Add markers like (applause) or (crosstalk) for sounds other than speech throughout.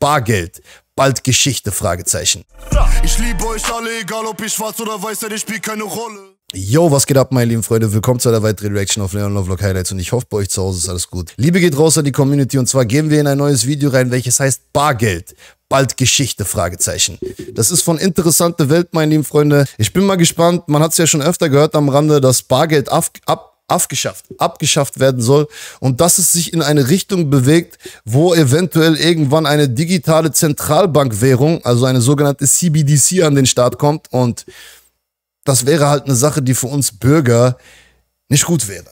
Bargeld. Bald Geschichte, Fragezeichen. Ich liebe euch alle, egal ob ihr schwarz oder weiß seid, ich spielt keine Rolle. Yo, was geht ab, meine lieben Freunde? Willkommen zu einer weiteren Reaction auf Leon Lovelock Highlights und ich hoffe, bei euch zu Hause ist alles gut. Liebe geht raus an die Community und zwar gehen wir in ein neues Video rein, welches heißt Bargeld. Bald Geschichte, Fragezeichen. Das ist von Interessante Welt, meine lieben Freunde. Ich bin mal gespannt, man hat es ja schon öfter gehört am Rande, dass Bargeld ab, ab abgeschafft, abgeschafft werden soll und dass es sich in eine Richtung bewegt, wo eventuell irgendwann eine digitale Zentralbankwährung, also eine sogenannte CBDC an den Start kommt und das wäre halt eine Sache, die für uns Bürger nicht gut wäre.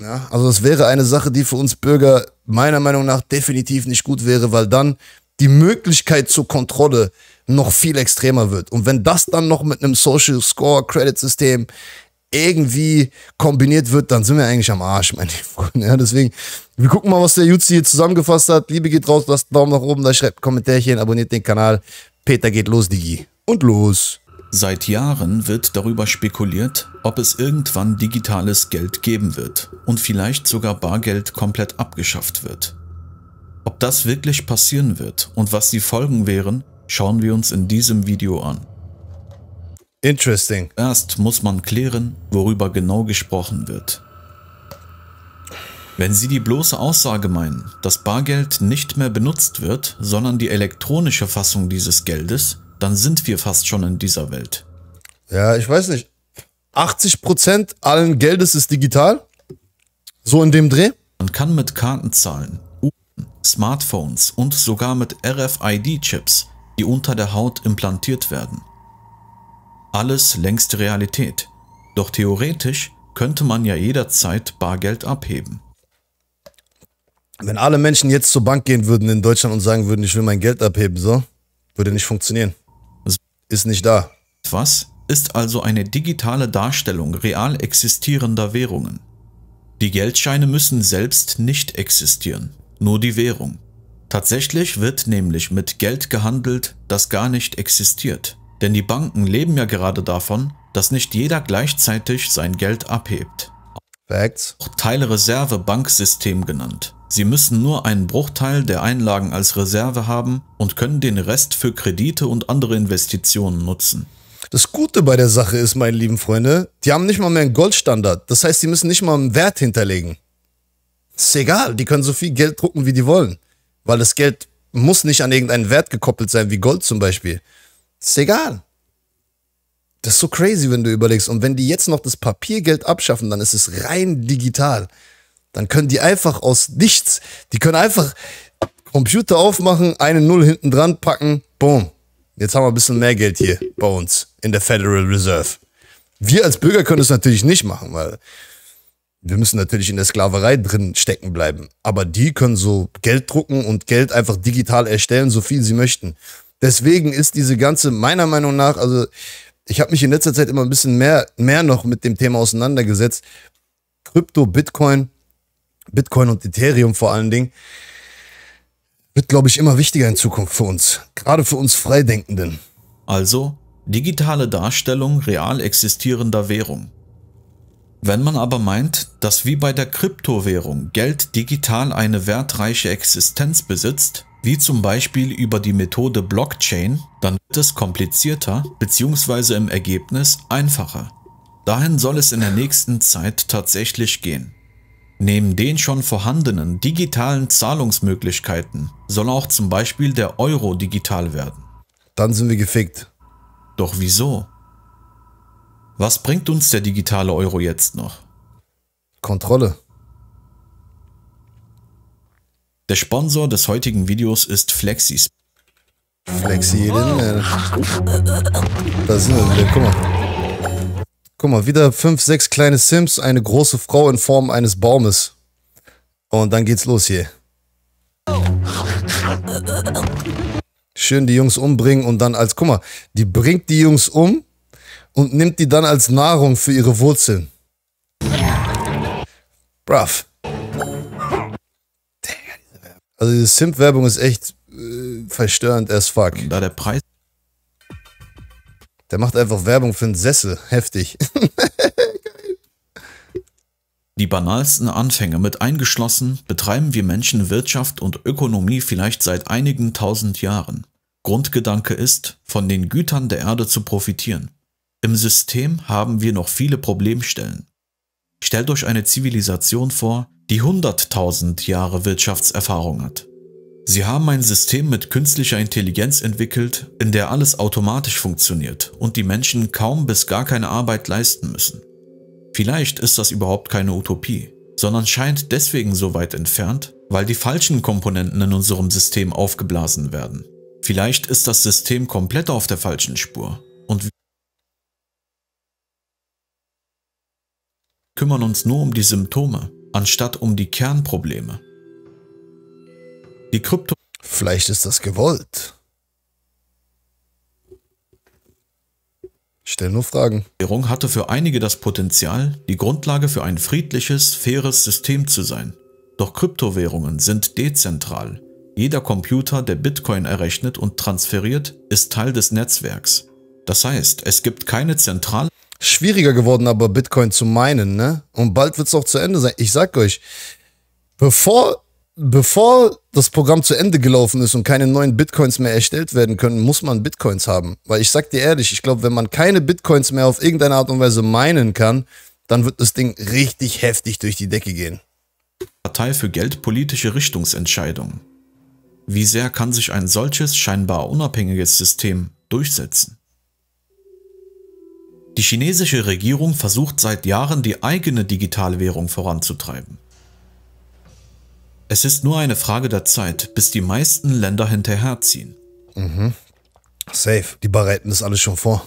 Ja, also das wäre eine Sache, die für uns Bürger meiner Meinung nach definitiv nicht gut wäre, weil dann die Möglichkeit zur Kontrolle noch viel extremer wird. Und wenn das dann noch mit einem Social Score Credit System irgendwie kombiniert wird, dann sind wir eigentlich am Arsch, meine (laughs) Freunde. Ja, deswegen, wir gucken mal, was der Jutzi hier zusammengefasst hat. Liebe geht raus, lasst einen Daumen nach oben, da schreibt ein Kommentärchen, abonniert den Kanal. Peter geht los, Digi. Und los. Seit Jahren wird darüber spekuliert, ob es irgendwann digitales Geld geben wird und vielleicht sogar Bargeld komplett abgeschafft wird. Ob das wirklich passieren wird und was die Folgen wären, schauen wir uns in diesem Video an. Interesting. Erst muss man klären, worüber genau gesprochen wird. Wenn Sie die bloße Aussage meinen, dass Bargeld nicht mehr benutzt wird, sondern die elektronische Fassung dieses Geldes, dann sind wir fast schon in dieser Welt. Ja, ich weiß nicht. 80% allen Geldes ist digital? So in dem Dreh? Man kann mit Karten zahlen, Smartphones und sogar mit RFID-Chips, die unter der Haut implantiert werden alles längst Realität. Doch theoretisch könnte man ja jederzeit Bargeld abheben. Wenn alle Menschen jetzt zur Bank gehen würden in Deutschland und sagen würden, ich will mein Geld abheben, so, würde nicht funktionieren. Ist nicht da. Was ist also eine digitale Darstellung real existierender Währungen? Die Geldscheine müssen selbst nicht existieren, nur die Währung. Tatsächlich wird nämlich mit Geld gehandelt, das gar nicht existiert. Denn die Banken leben ja gerade davon, dass nicht jeder gleichzeitig sein Geld abhebt. Facts. Auch Teilreserve-Banksystem genannt. Sie müssen nur einen Bruchteil der Einlagen als Reserve haben und können den Rest für Kredite und andere Investitionen nutzen. Das Gute bei der Sache ist, meine lieben Freunde, die haben nicht mal mehr einen Goldstandard. Das heißt, die müssen nicht mal einen Wert hinterlegen. Ist egal, die können so viel Geld drucken, wie die wollen. Weil das Geld muss nicht an irgendeinen Wert gekoppelt sein, wie Gold zum Beispiel. Ist egal. Das ist so crazy, wenn du überlegst. Und wenn die jetzt noch das Papiergeld abschaffen, dann ist es rein digital. Dann können die einfach aus nichts, die können einfach Computer aufmachen, eine Null hinten dran packen, boom. Jetzt haben wir ein bisschen mehr Geld hier bei uns in der Federal Reserve. Wir als Bürger können es natürlich nicht machen, weil wir müssen natürlich in der Sklaverei drin stecken bleiben. Aber die können so Geld drucken und Geld einfach digital erstellen, so viel sie möchten. Deswegen ist diese ganze, meiner Meinung nach, also ich habe mich in letzter Zeit immer ein bisschen mehr, mehr noch mit dem Thema auseinandergesetzt. Krypto, Bitcoin, Bitcoin und Ethereum vor allen Dingen, wird, glaube ich, immer wichtiger in Zukunft für uns. Gerade für uns Freidenkenden. Also digitale Darstellung real existierender Währung. Wenn man aber meint, dass wie bei der Kryptowährung Geld digital eine wertreiche Existenz besitzt, wie zum Beispiel über die Methode Blockchain, dann wird es komplizierter bzw. im Ergebnis einfacher. Dahin soll es in der nächsten Zeit tatsächlich gehen. Neben den schon vorhandenen digitalen Zahlungsmöglichkeiten soll auch zum Beispiel der Euro digital werden. Dann sind wir gefickt. Doch wieso? Was bringt uns der digitale Euro jetzt noch? Kontrolle. Der Sponsor des heutigen Videos ist Flexis. Flexi, da sind wir, guck mal. Guck mal, wieder fünf, sechs kleine Sims, eine große Frau in Form eines Baumes. Und dann geht's los hier. Schön die Jungs umbringen und dann als, guck mal, die bringt die Jungs um und nimmt die dann als Nahrung für ihre Wurzeln. Brav. Also diese Simp-Werbung ist echt äh, verstörend as fuck. da der Preis. Der macht einfach Werbung für einen Sessel. (laughs) Heftig. Die banalsten Anfänge mit eingeschlossen betreiben wir Menschen Wirtschaft und Ökonomie vielleicht seit einigen tausend Jahren. Grundgedanke ist, von den Gütern der Erde zu profitieren. Im System haben wir noch viele Problemstellen. Stellt euch eine Zivilisation vor, die 100.000 Jahre Wirtschaftserfahrung hat. Sie haben ein System mit künstlicher Intelligenz entwickelt, in der alles automatisch funktioniert und die Menschen kaum bis gar keine Arbeit leisten müssen. Vielleicht ist das überhaupt keine Utopie, sondern scheint deswegen so weit entfernt, weil die falschen Komponenten in unserem System aufgeblasen werden. Vielleicht ist das System komplett auf der falschen Spur und wir kümmern uns nur um die Symptome, anstatt um die Kernprobleme. Die Krypto. Vielleicht ist das gewollt. stell nur Fragen. Die Währung hatte für einige das Potenzial, die Grundlage für ein friedliches, faires System zu sein. Doch Kryptowährungen sind dezentral. Jeder Computer, der Bitcoin errechnet und transferiert, ist Teil des Netzwerks. Das heißt, es gibt keine zentrale schwieriger geworden, aber Bitcoin zu meinen, ne? Und bald wird es auch zu Ende sein. Ich sag euch, bevor, bevor das Programm zu Ende gelaufen ist und keine neuen Bitcoins mehr erstellt werden können, muss man Bitcoins haben. Weil ich sag dir ehrlich, ich glaube, wenn man keine Bitcoins mehr auf irgendeine Art und Weise meinen kann, dann wird das Ding richtig heftig durch die Decke gehen. Partei für geldpolitische Richtungsentscheidungen. Wie sehr kann sich ein solches scheinbar unabhängiges System durchsetzen? Die chinesische Regierung versucht seit Jahren die eigene Digitalwährung voranzutreiben. Es ist nur eine Frage der Zeit, bis die meisten Länder hinterherziehen. Mhm. Safe, die bereiten das alles schon vor.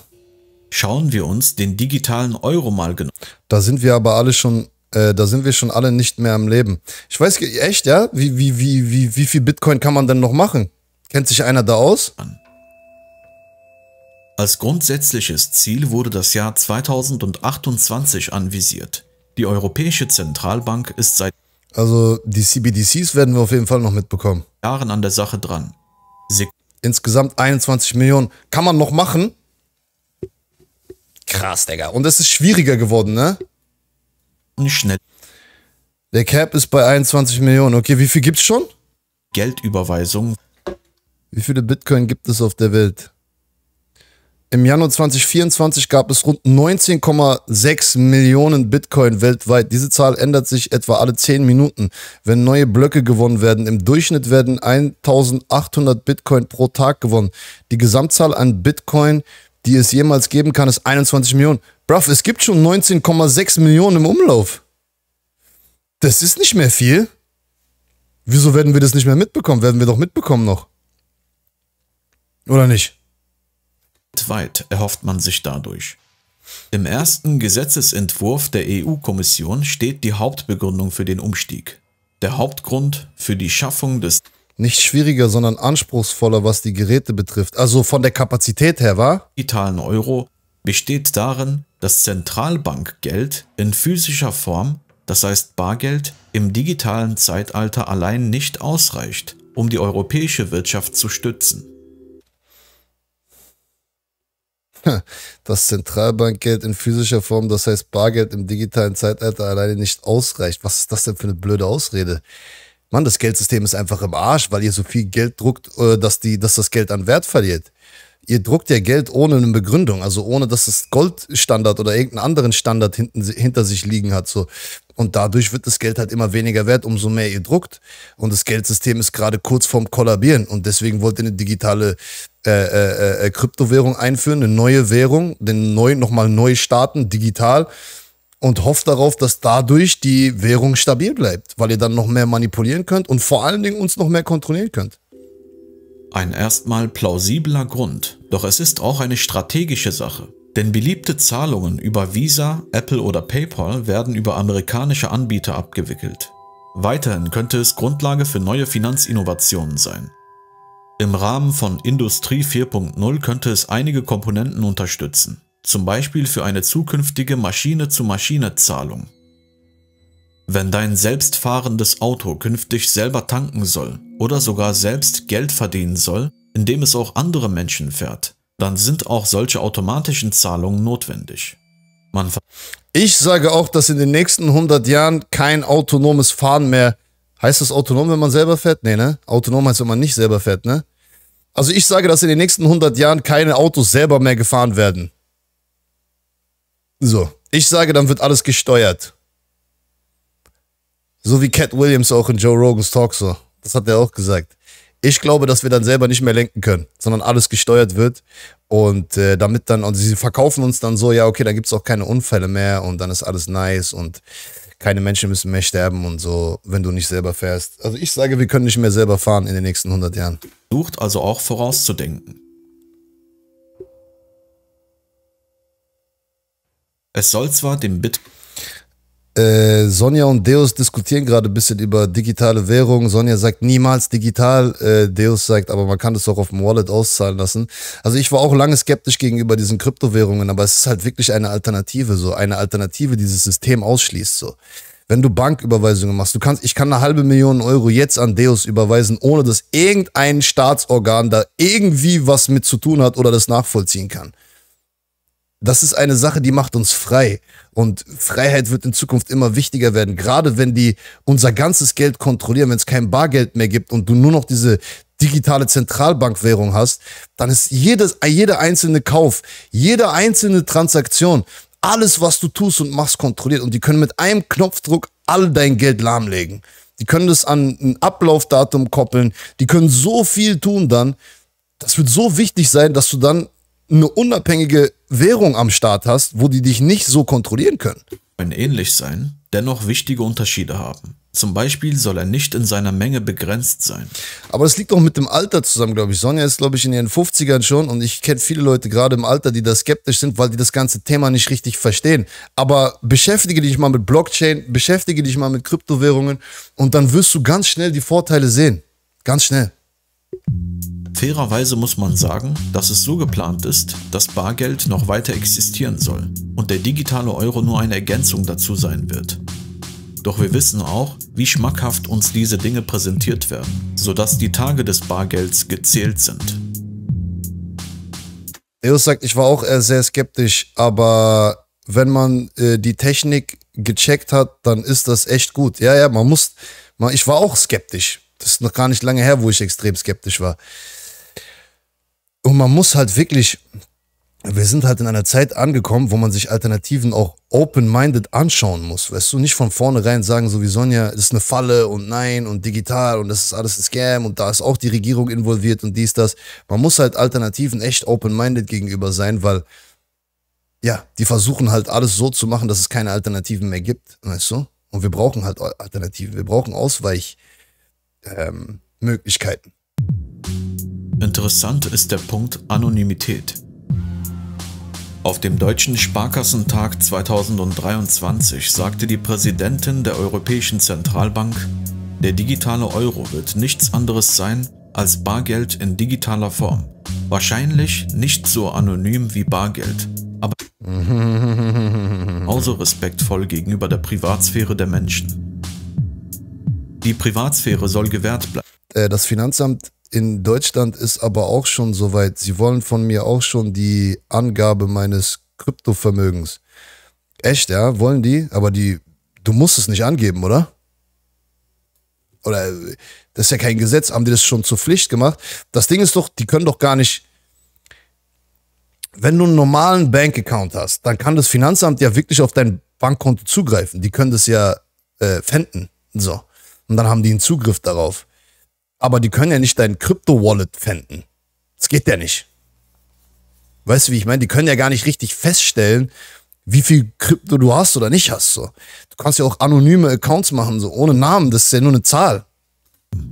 Schauen wir uns den digitalen Euro mal genau. Da sind wir aber alle schon, äh, da sind wir schon alle nicht mehr am Leben. Ich weiß echt, ja, wie, wie, wie, wie, wie viel Bitcoin kann man denn noch machen? Kennt sich einer da aus? An. Als grundsätzliches Ziel wurde das Jahr 2028 anvisiert. Die Europäische Zentralbank ist seit also die CBDCs werden wir auf jeden Fall noch mitbekommen. Jahren an der Sache dran. Sek Insgesamt 21 Millionen. Kann man noch machen? Krass, Digga. Und es ist schwieriger geworden, ne? Nicht Schnell. Der Cap ist bei 21 Millionen. Okay, wie viel gibt's schon? Geldüberweisung. Wie viele Bitcoin gibt es auf der Welt? Im Januar 2024 gab es rund 19,6 Millionen Bitcoin weltweit. Diese Zahl ändert sich etwa alle 10 Minuten, wenn neue Blöcke gewonnen werden. Im Durchschnitt werden 1800 Bitcoin pro Tag gewonnen. Die Gesamtzahl an Bitcoin, die es jemals geben kann, ist 21 Millionen. Bruv, es gibt schon 19,6 Millionen im Umlauf. Das ist nicht mehr viel. Wieso werden wir das nicht mehr mitbekommen? Werden wir doch mitbekommen noch. Oder nicht? Weltweit erhofft man sich dadurch. Im ersten Gesetzesentwurf der EU-Kommission steht die Hauptbegründung für den Umstieg. Der Hauptgrund für die Schaffung des nicht schwieriger, sondern anspruchsvoller, was die Geräte betrifft, also von der Kapazität her, war? Digitalen Euro besteht darin, dass Zentralbankgeld in physischer Form, das heißt Bargeld, im digitalen Zeitalter allein nicht ausreicht, um die europäische Wirtschaft zu stützen. (laughs) dass Zentralbankgeld in physischer Form, das heißt Bargeld im digitalen Zeitalter alleine nicht ausreicht. Was ist das denn für eine blöde Ausrede? Mann, das Geldsystem ist einfach im Arsch, weil ihr so viel Geld druckt, äh, dass, die, dass das Geld an Wert verliert ihr druckt ja Geld ohne eine Begründung, also ohne dass es Goldstandard oder irgendeinen anderen Standard hinten, hinter sich liegen hat. So. Und dadurch wird das Geld halt immer weniger wert, umso mehr ihr druckt. Und das Geldsystem ist gerade kurz vorm Kollabieren. Und deswegen wollt ihr eine digitale äh, äh, äh, Kryptowährung einführen, eine neue Währung, den neu, nochmal neu starten, digital. Und hofft darauf, dass dadurch die Währung stabil bleibt, weil ihr dann noch mehr manipulieren könnt und vor allen Dingen uns noch mehr kontrollieren könnt ein erstmal plausibler Grund, doch es ist auch eine strategische Sache. Denn beliebte Zahlungen über Visa, Apple oder PayPal werden über amerikanische Anbieter abgewickelt. Weiterhin könnte es Grundlage für neue Finanzinnovationen sein. Im Rahmen von Industrie 4.0 könnte es einige Komponenten unterstützen, zum Beispiel für eine zukünftige Maschine-zu-Maschine-Zahlung. Wenn dein selbstfahrendes Auto künftig selber tanken soll, oder sogar selbst Geld verdienen soll, indem es auch andere Menschen fährt, dann sind auch solche automatischen Zahlungen notwendig. Man ich sage auch, dass in den nächsten 100 Jahren kein autonomes Fahren mehr. Heißt das autonom, wenn man selber fährt? Nee, ne? Autonom heißt, wenn man nicht selber fährt, ne? Also ich sage, dass in den nächsten 100 Jahren keine Autos selber mehr gefahren werden. So, ich sage, dann wird alles gesteuert. So wie Cat Williams auch in Joe Rogans Talk so das hat er auch gesagt. Ich glaube, dass wir dann selber nicht mehr lenken können, sondern alles gesteuert wird. Und äh, damit dann, und sie verkaufen uns dann so, ja, okay, dann gibt es auch keine Unfälle mehr und dann ist alles nice und keine Menschen müssen mehr sterben und so, wenn du nicht selber fährst. Also ich sage, wir können nicht mehr selber fahren in den nächsten 100 Jahren. Sucht also auch vorauszudenken. Es soll zwar dem Bitcoin... Äh, Sonja und Deus diskutieren gerade ein bisschen über digitale Währung. Sonja sagt niemals digital, äh, Deus sagt, aber man kann das auch auf dem Wallet auszahlen lassen. Also ich war auch lange skeptisch gegenüber diesen Kryptowährungen, aber es ist halt wirklich eine Alternative, so eine Alternative, die dieses System ausschließt, so. Wenn du Banküberweisungen machst, du kannst, ich kann eine halbe Million Euro jetzt an Deus überweisen, ohne dass irgendein Staatsorgan da irgendwie was mit zu tun hat oder das nachvollziehen kann das ist eine Sache, die macht uns frei. Und Freiheit wird in Zukunft immer wichtiger werden. Gerade wenn die unser ganzes Geld kontrollieren, wenn es kein Bargeld mehr gibt und du nur noch diese digitale Zentralbankwährung hast, dann ist jedes, jeder einzelne Kauf, jede einzelne Transaktion, alles, was du tust und machst, kontrolliert. Und die können mit einem Knopfdruck all dein Geld lahmlegen. Die können das an ein Ablaufdatum koppeln. Die können so viel tun dann. Das wird so wichtig sein, dass du dann eine unabhängige Währung am Start hast, wo die dich nicht so kontrollieren können. Ähnlich sein, dennoch wichtige Unterschiede haben. Zum Beispiel soll er nicht in seiner Menge begrenzt sein. Aber das liegt auch mit dem Alter zusammen, glaube ich. Sonja ist, glaube ich, in ihren 50ern schon und ich kenne viele Leute gerade im Alter, die da skeptisch sind, weil die das ganze Thema nicht richtig verstehen. Aber beschäftige dich mal mit Blockchain, beschäftige dich mal mit Kryptowährungen und dann wirst du ganz schnell die Vorteile sehen. Ganz schnell. Fairerweise muss man sagen, dass es so geplant ist, dass Bargeld noch weiter existieren soll und der digitale Euro nur eine Ergänzung dazu sein wird. Doch wir wissen auch, wie schmackhaft uns diese Dinge präsentiert werden, sodass die Tage des Bargelds gezählt sind. Eos sagt, ich war auch äh, sehr skeptisch, aber wenn man äh, die Technik gecheckt hat, dann ist das echt gut. Ja, ja, man muss, ich war auch skeptisch. Das ist noch gar nicht lange her, wo ich extrem skeptisch war. Und man muss halt wirklich, wir sind halt in einer Zeit angekommen, wo man sich Alternativen auch open-minded anschauen muss. Weißt du, nicht von vornherein sagen, so wie Sonja, das ist eine Falle und nein und digital und das ist alles ein Scam und da ist auch die Regierung involviert und dies, das. Man muss halt Alternativen echt open-minded gegenüber sein, weil ja, die versuchen halt alles so zu machen, dass es keine Alternativen mehr gibt, weißt du? Und wir brauchen halt Alternativen, wir brauchen Ausweichmöglichkeiten. Ähm, Interessant ist der Punkt Anonymität. Auf dem Deutschen Sparkassentag 2023 sagte die Präsidentin der Europäischen Zentralbank, der digitale Euro wird nichts anderes sein als Bargeld in digitaler Form. Wahrscheinlich nicht so anonym wie Bargeld, aber genauso (laughs) also respektvoll gegenüber der Privatsphäre der Menschen. Die Privatsphäre soll gewährt bleiben. Äh, das Finanzamt in Deutschland ist aber auch schon soweit, sie wollen von mir auch schon die Angabe meines Kryptovermögens. Echt, ja? Wollen die? Aber die, du musst es nicht angeben, oder? Oder das ist ja kein Gesetz, haben die das schon zur Pflicht gemacht? Das Ding ist doch, die können doch gar nicht. Wenn du einen normalen Bankaccount hast, dann kann das Finanzamt ja wirklich auf dein Bankkonto zugreifen. Die können das ja äh, fänden. So. Und dann haben die einen Zugriff darauf. Aber die können ja nicht dein Crypto-Wallet fänden. Das geht ja nicht. Weißt du, wie ich meine? Die können ja gar nicht richtig feststellen, wie viel Krypto du hast oder nicht hast. So. Du kannst ja auch anonyme Accounts machen, so ohne Namen. Das ist ja nur eine Zahl.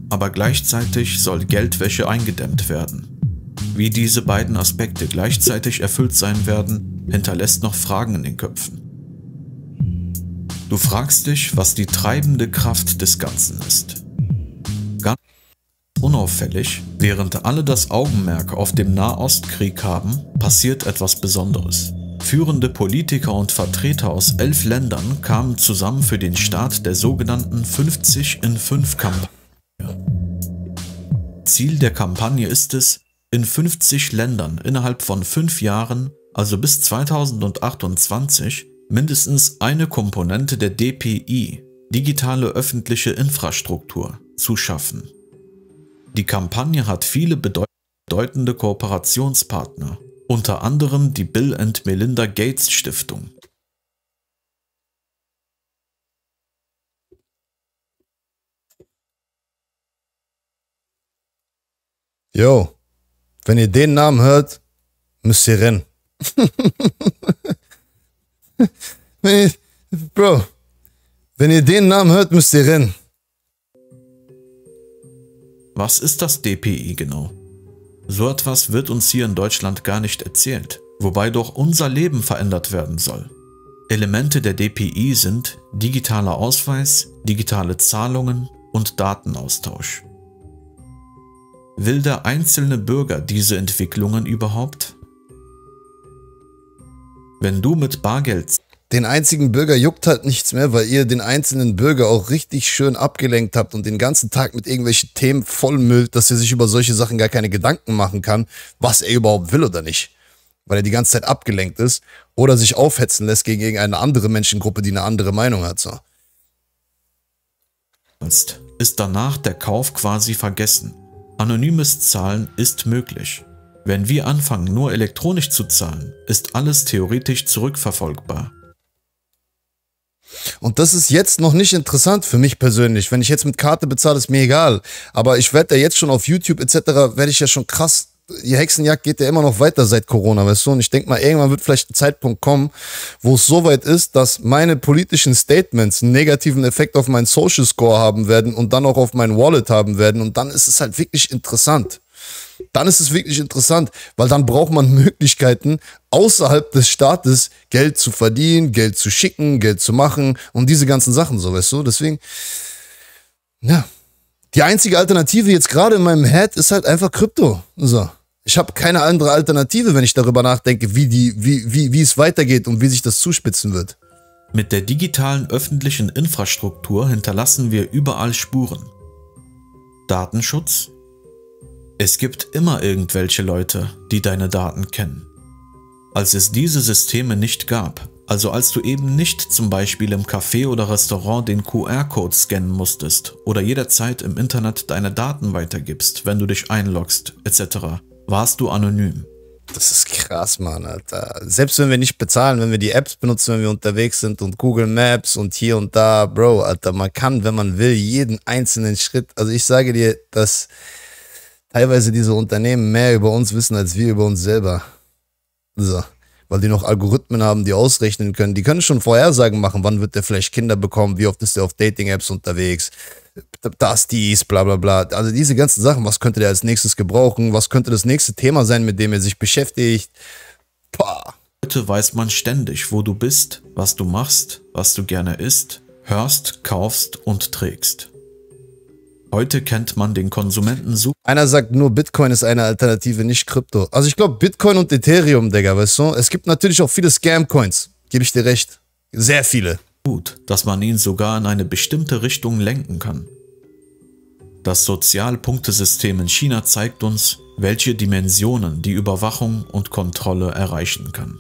Aber gleichzeitig soll Geldwäsche eingedämmt werden. Wie diese beiden Aspekte gleichzeitig erfüllt sein werden, hinterlässt noch Fragen in den Köpfen. Du fragst dich, was die treibende Kraft des Ganzen ist. Unauffällig, während alle das Augenmerk auf dem Nahostkrieg haben, passiert etwas Besonderes. Führende Politiker und Vertreter aus elf Ländern kamen zusammen für den Start der sogenannten 50 in 5 Kampagne. Ziel der Kampagne ist es, in 50 Ländern innerhalb von fünf Jahren, also bis 2028, mindestens eine Komponente der DPI, digitale öffentliche Infrastruktur, zu schaffen. Die Kampagne hat viele bedeutende Kooperationspartner, unter anderem die Bill and Melinda Gates Stiftung. Yo, wenn ihr den Namen hört, müsst ihr rennen. (laughs) wenn ihr, Bro, wenn ihr den Namen hört, müsst ihr rennen. Was ist das DPI genau? So etwas wird uns hier in Deutschland gar nicht erzählt, wobei doch unser Leben verändert werden soll. Elemente der DPI sind digitaler Ausweis, digitale Zahlungen und Datenaustausch. Will der einzelne Bürger diese Entwicklungen überhaupt? Wenn du mit Bargeld den einzigen Bürger juckt halt nichts mehr, weil ihr den einzelnen Bürger auch richtig schön abgelenkt habt und den ganzen Tag mit irgendwelchen Themen vollmüllt, dass er sich über solche Sachen gar keine Gedanken machen kann, was er überhaupt will oder nicht. Weil er die ganze Zeit abgelenkt ist oder sich aufhetzen lässt gegen irgendeine andere Menschengruppe, die eine andere Meinung hat. So. Ist danach der Kauf quasi vergessen. Anonymes Zahlen ist möglich. Wenn wir anfangen, nur elektronisch zu zahlen, ist alles theoretisch zurückverfolgbar. Und das ist jetzt noch nicht interessant für mich persönlich. Wenn ich jetzt mit Karte bezahle, ist mir egal. Aber ich werde ja jetzt schon auf YouTube etc. werde ich ja schon krass die Hexenjagd geht ja immer noch weiter seit Corona, weißt du? Und ich denke mal, irgendwann wird vielleicht ein Zeitpunkt kommen, wo es so weit ist, dass meine politischen Statements einen negativen Effekt auf meinen Social Score haben werden und dann auch auf mein Wallet haben werden. Und dann ist es halt wirklich interessant dann ist es wirklich interessant, weil dann braucht man Möglichkeiten, außerhalb des Staates Geld zu verdienen, Geld zu schicken, Geld zu machen und diese ganzen Sachen, so weißt du? Deswegen, ja. Die einzige Alternative jetzt gerade in meinem Head ist halt einfach Krypto. So. Ich habe keine andere Alternative, wenn ich darüber nachdenke, wie, die, wie, wie, wie es weitergeht und wie sich das zuspitzen wird. Mit der digitalen öffentlichen Infrastruktur hinterlassen wir überall Spuren. Datenschutz, es gibt immer irgendwelche Leute, die deine Daten kennen. Als es diese Systeme nicht gab, also als du eben nicht zum Beispiel im Café oder Restaurant den QR-Code scannen musstest oder jederzeit im Internet deine Daten weitergibst, wenn du dich einloggst, etc., warst du anonym. Das ist krass, Mann, Alter. Selbst wenn wir nicht bezahlen, wenn wir die Apps benutzen, wenn wir unterwegs sind und Google Maps und hier und da, Bro, Alter, man kann, wenn man will, jeden einzelnen Schritt. Also ich sage dir, dass teilweise diese Unternehmen mehr über uns wissen als wir über uns selber. So. Weil die noch Algorithmen haben, die ausrechnen können. Die können schon Vorhersagen machen, wann wird der vielleicht Kinder bekommen, wie oft ist der auf Dating-Apps unterwegs, das, dies, bla bla bla. Also diese ganzen Sachen, was könnte der als nächstes gebrauchen, was könnte das nächste Thema sein, mit dem er sich beschäftigt. Pah. Heute weiß man ständig, wo du bist, was du machst, was du gerne isst, hörst, kaufst und trägst. Heute kennt man den Konsumenten so. Einer sagt nur, Bitcoin ist eine Alternative, nicht Krypto. Also ich glaube, Bitcoin und Ethereum, Digga, weißt du? Es gibt natürlich auch viele Scam-Coins, gebe ich dir recht. Sehr viele. Gut, dass man ihn sogar in eine bestimmte Richtung lenken kann. Das Sozialpunktesystem in China zeigt uns, welche Dimensionen die Überwachung und Kontrolle erreichen kann.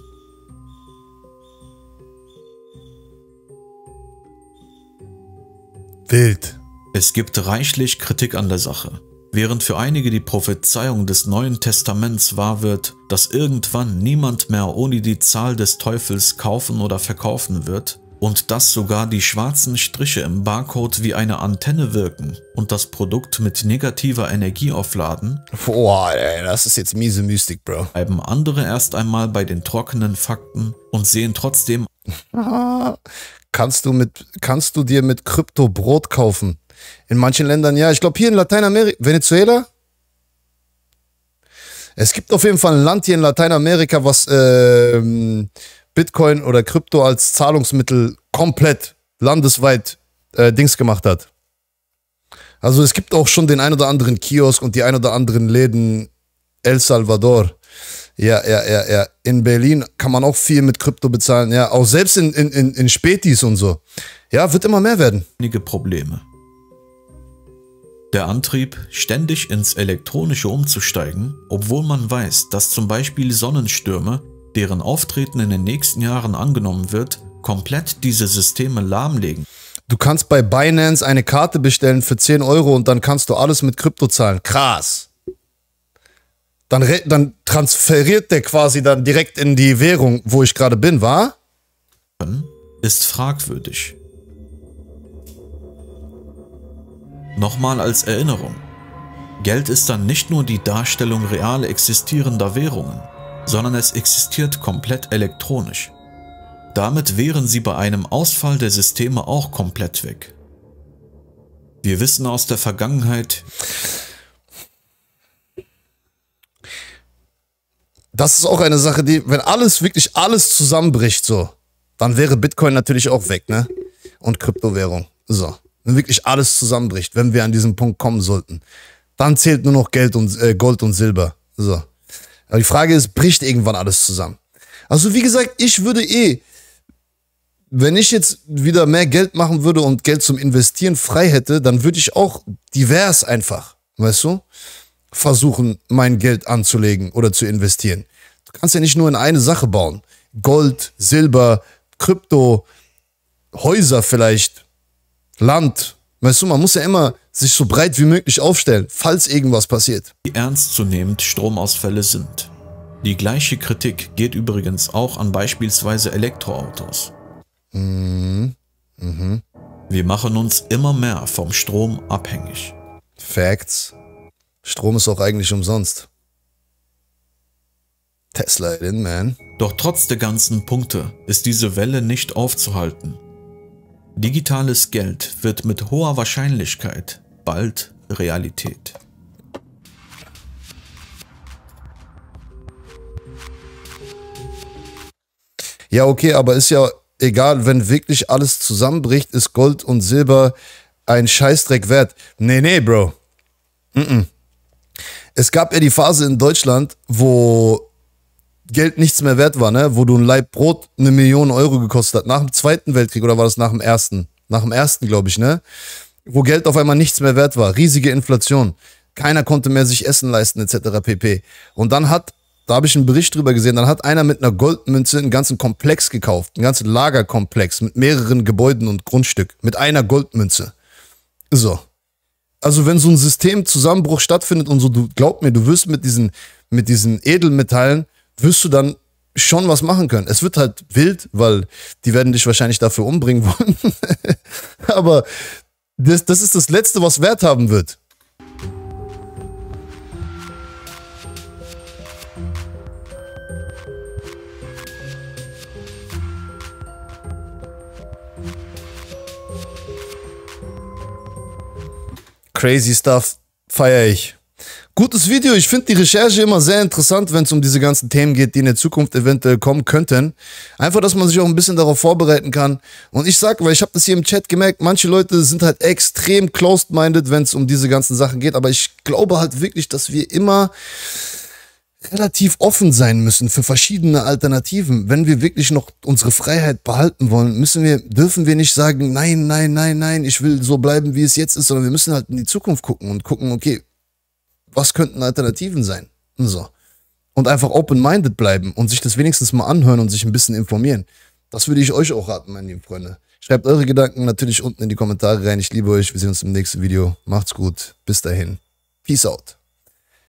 Wild. Es gibt reichlich Kritik an der Sache. Während für einige die Prophezeiung des Neuen Testaments wahr wird, dass irgendwann niemand mehr ohne die Zahl des Teufels kaufen oder verkaufen wird, und dass sogar die schwarzen Striche im Barcode wie eine Antenne wirken und das Produkt mit negativer Energie aufladen. Boah, ey, das ist jetzt miese Mystik, Bro. Bleiben andere erst einmal bei den trockenen Fakten und sehen trotzdem. (laughs) kannst du mit, kannst du dir mit Krypto Brot kaufen? In manchen Ländern, ja, ich glaube hier in Lateinamerika, Venezuela. Es gibt auf jeden Fall ein Land hier in Lateinamerika, was äh, Bitcoin oder Krypto als Zahlungsmittel komplett landesweit äh, Dings gemacht hat. Also es gibt auch schon den ein oder anderen Kiosk und die ein oder anderen Läden El Salvador. Ja, ja, ja, ja. In Berlin kann man auch viel mit Krypto bezahlen. Ja, auch selbst in, in, in Spätis und so. Ja, wird immer mehr werden. Einige Probleme. Der Antrieb, ständig ins Elektronische umzusteigen, obwohl man weiß, dass zum Beispiel Sonnenstürme, deren Auftreten in den nächsten Jahren angenommen wird, komplett diese Systeme lahmlegen. Du kannst bei Binance eine Karte bestellen für 10 Euro und dann kannst du alles mit Krypto zahlen. Krass. Dann, dann transferiert der quasi dann direkt in die Währung, wo ich gerade bin, war? Ist fragwürdig. Nochmal als Erinnerung. Geld ist dann nicht nur die Darstellung real existierender Währungen, sondern es existiert komplett elektronisch. Damit wären sie bei einem Ausfall der Systeme auch komplett weg. Wir wissen aus der Vergangenheit... Das ist auch eine Sache, die, wenn alles, wirklich alles zusammenbricht, so, dann wäre Bitcoin natürlich auch weg, ne? Und Kryptowährung. So wenn wirklich alles zusammenbricht, wenn wir an diesen Punkt kommen sollten, dann zählt nur noch Geld und äh, Gold und Silber. So. Aber die Frage ist, bricht irgendwann alles zusammen? Also wie gesagt, ich würde eh, wenn ich jetzt wieder mehr Geld machen würde und Geld zum Investieren frei hätte, dann würde ich auch divers einfach, weißt du, versuchen, mein Geld anzulegen oder zu investieren. Du kannst ja nicht nur in eine Sache bauen. Gold, Silber, Krypto, Häuser vielleicht, Land. Weißt du, man muss ja immer sich so breit wie möglich aufstellen, falls irgendwas passiert. Wie ernstzunehmend Stromausfälle sind. Die gleiche Kritik geht übrigens auch an beispielsweise Elektroautos. Mhm. Mhm. Wir machen uns immer mehr vom Strom abhängig. Facts. Strom ist auch eigentlich umsonst. Tesla in, man. Doch trotz der ganzen Punkte ist diese Welle nicht aufzuhalten. Digitales Geld wird mit hoher Wahrscheinlichkeit bald Realität. Ja, okay, aber ist ja egal, wenn wirklich alles zusammenbricht, ist Gold und Silber ein Scheißdreck wert. Nee, nee, Bro. Mm -mm. Es gab ja die Phase in Deutschland, wo Geld nichts mehr wert war, ne? wo du ein Leib Brot eine Million Euro gekostet hat, nach dem Zweiten Weltkrieg oder war das nach dem Ersten? Nach dem Ersten, glaube ich, ne? Wo Geld auf einmal nichts mehr wert war, riesige Inflation, keiner konnte mehr sich Essen leisten etc. pp. Und dann hat, da habe ich einen Bericht drüber gesehen, dann hat einer mit einer Goldmünze einen ganzen Komplex gekauft, einen ganzen Lagerkomplex mit mehreren Gebäuden und Grundstück, mit einer Goldmünze. So. Also wenn so ein Systemzusammenbruch stattfindet und so, du glaub mir, du wirst mit diesen, mit diesen Edelmetallen wirst du dann schon was machen können. Es wird halt wild, weil die werden dich wahrscheinlich dafür umbringen wollen. (laughs) Aber das, das ist das Letzte, was Wert haben wird. Crazy Stuff feiere ich. Gutes Video. Ich finde die Recherche immer sehr interessant, wenn es um diese ganzen Themen geht, die in der Zukunft eventuell kommen könnten. Einfach, dass man sich auch ein bisschen darauf vorbereiten kann. Und ich sag, weil ich habe das hier im Chat gemerkt, manche Leute sind halt extrem closed-minded, wenn es um diese ganzen Sachen geht. Aber ich glaube halt wirklich, dass wir immer relativ offen sein müssen für verschiedene Alternativen. Wenn wir wirklich noch unsere Freiheit behalten wollen, müssen wir, dürfen wir nicht sagen, nein, nein, nein, nein, ich will so bleiben, wie es jetzt ist, sondern wir müssen halt in die Zukunft gucken und gucken, okay, was könnten Alternativen sein? So. Und einfach open-minded bleiben und sich das wenigstens mal anhören und sich ein bisschen informieren. Das würde ich euch auch raten, meine lieben Freunde. Schreibt eure Gedanken natürlich unten in die Kommentare rein. Ich liebe euch. Wir sehen uns im nächsten Video. Macht's gut. Bis dahin. Peace out.